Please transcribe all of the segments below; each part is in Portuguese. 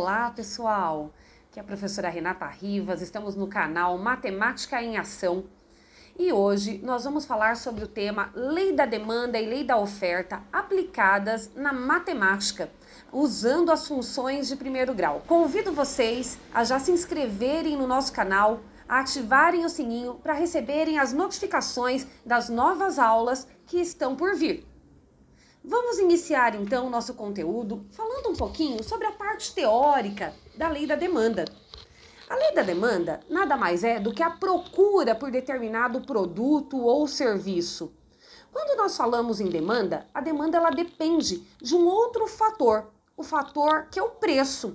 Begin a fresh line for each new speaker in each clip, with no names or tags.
Olá, pessoal! Aqui é a professora Renata Rivas, estamos no canal Matemática em Ação e hoje nós vamos falar sobre o tema Lei da Demanda e Lei da Oferta aplicadas na matemática, usando as funções de primeiro grau. Convido vocês a já se inscreverem no nosso canal, a ativarem o sininho para receberem as notificações das novas aulas que estão por vir. Vamos iniciar então o nosso conteúdo falando um pouquinho sobre a parte teórica da lei da demanda. A lei da demanda nada mais é do que a procura por determinado produto ou serviço. Quando nós falamos em demanda, a demanda ela depende de um outro fator, o fator que é o preço.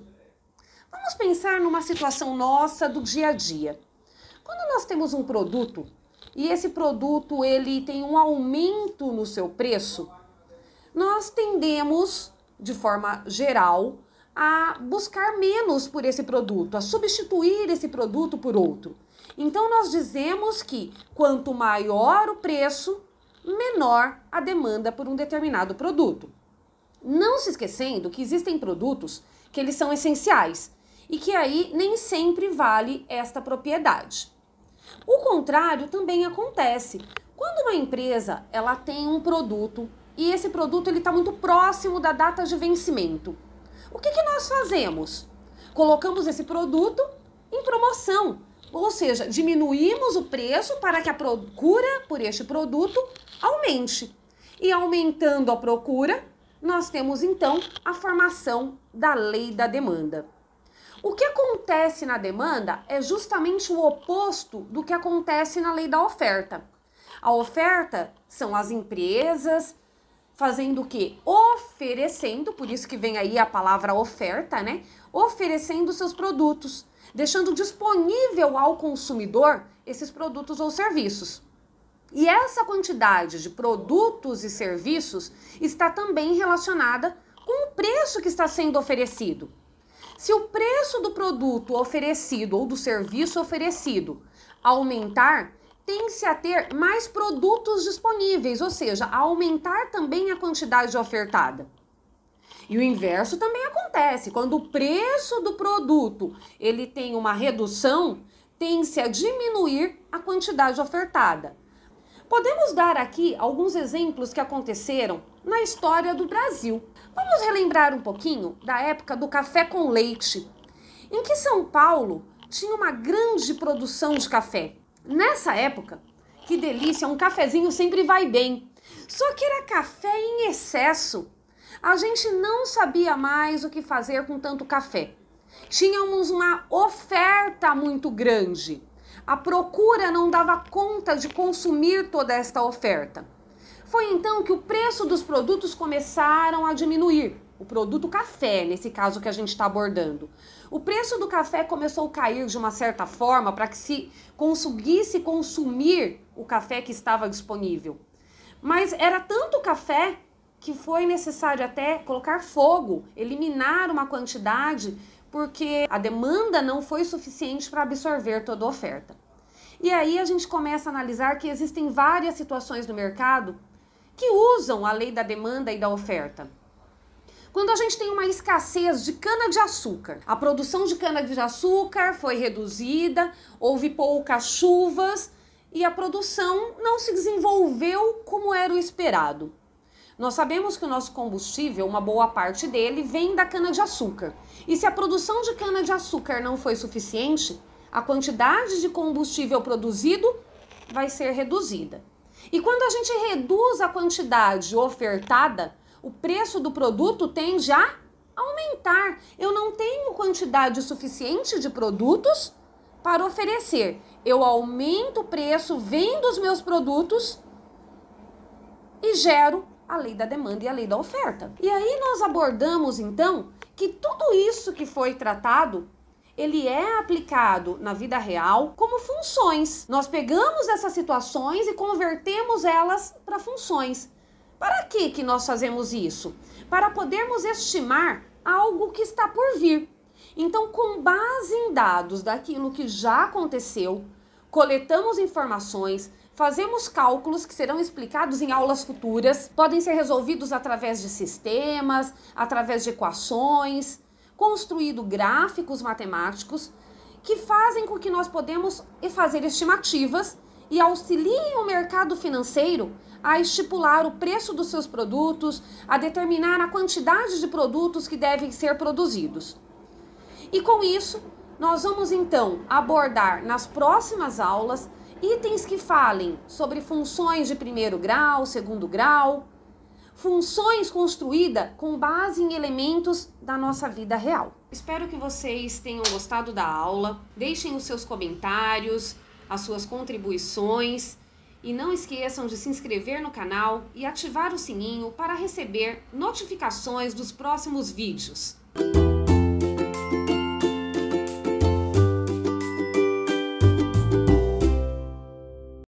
Vamos pensar numa situação nossa do dia a dia. Quando nós temos um produto e esse produto ele tem um aumento no seu preço, nós tendemos, de forma geral, a buscar menos por esse produto, a substituir esse produto por outro. Então, nós dizemos que quanto maior o preço, menor a demanda por um determinado produto. Não se esquecendo que existem produtos que eles são essenciais e que aí nem sempre vale esta propriedade. O contrário também acontece. Quando uma empresa ela tem um produto e esse produto ele está muito próximo da data de vencimento. O que, que nós fazemos? Colocamos esse produto em promoção, ou seja, diminuímos o preço para que a procura por este produto aumente. E aumentando a procura, nós temos então a formação da lei da demanda. O que acontece na demanda é justamente o oposto do que acontece na lei da oferta. A oferta são as empresas, fazendo o quê? Oferecendo, por isso que vem aí a palavra oferta, né? Oferecendo seus produtos, deixando disponível ao consumidor esses produtos ou serviços. E essa quantidade de produtos e serviços está também relacionada com o preço que está sendo oferecido. Se o preço do produto oferecido ou do serviço oferecido aumentar, tem-se a ter mais produtos disponíveis, ou seja, a aumentar também a quantidade ofertada. E o inverso também acontece. Quando o preço do produto ele tem uma redução, tem-se a diminuir a quantidade ofertada. Podemos dar aqui alguns exemplos que aconteceram na história do Brasil. Vamos relembrar um pouquinho da época do café com leite, em que São Paulo tinha uma grande produção de café Nessa época, que delícia, um cafezinho sempre vai bem. Só que era café em excesso. A gente não sabia mais o que fazer com tanto café. Tínhamos uma oferta muito grande. A procura não dava conta de consumir toda esta oferta. Foi então que o preço dos produtos começaram a diminuir o produto café, nesse caso que a gente está abordando. O preço do café começou a cair de uma certa forma para que se conseguisse consumir o café que estava disponível. Mas era tanto café que foi necessário até colocar fogo, eliminar uma quantidade, porque a demanda não foi suficiente para absorver toda a oferta. E aí a gente começa a analisar que existem várias situações no mercado que usam a lei da demanda e da oferta. Quando a gente tem uma escassez de cana-de-açúcar, a produção de cana-de-açúcar foi reduzida, houve poucas chuvas e a produção não se desenvolveu como era o esperado. Nós sabemos que o nosso combustível, uma boa parte dele, vem da cana-de-açúcar. E se a produção de cana-de-açúcar não foi suficiente, a quantidade de combustível produzido vai ser reduzida. E quando a gente reduz a quantidade ofertada, o preço do produto tem já aumentar. Eu não tenho quantidade suficiente de produtos para oferecer. Eu aumento o preço, vendo os meus produtos e gero a lei da demanda e a lei da oferta. E aí nós abordamos então que tudo isso que foi tratado ele é aplicado na vida real como funções. Nós pegamos essas situações e convertemos elas para funções. Para que, que nós fazemos isso? Para podermos estimar algo que está por vir. Então, com base em dados daquilo que já aconteceu, coletamos informações, fazemos cálculos que serão explicados em aulas futuras, podem ser resolvidos através de sistemas, através de equações, construído gráficos matemáticos que fazem com que nós podemos fazer estimativas e auxiliem o mercado financeiro a estipular o preço dos seus produtos, a determinar a quantidade de produtos que devem ser produzidos. E com isso, nós vamos então abordar nas próximas aulas itens que falem sobre funções de primeiro grau, segundo grau, funções construídas com base em elementos da nossa vida real. Espero que vocês tenham gostado da aula. Deixem os seus comentários as suas contribuições e não esqueçam de se inscrever no canal e ativar o sininho para receber notificações dos próximos vídeos.